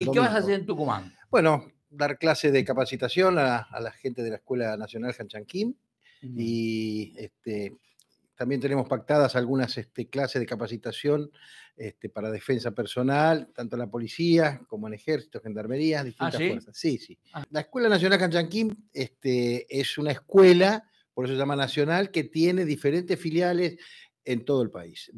¿Y qué vas a hacer en Tucumán? Bueno, dar clases de capacitación a, la gente de la Escuela Nacional Hanchanquín y este, también tenemos pactadas algunas este, clases de capacitación este, para defensa personal, tanto en la policía como en ejército, gendarmería, ah, distintas fuerzas. Sí, sí. Ah. La Escuela Nacional Canchanquín este, es una escuela, por eso se llama nacional, que tiene diferentes filiales en todo el país.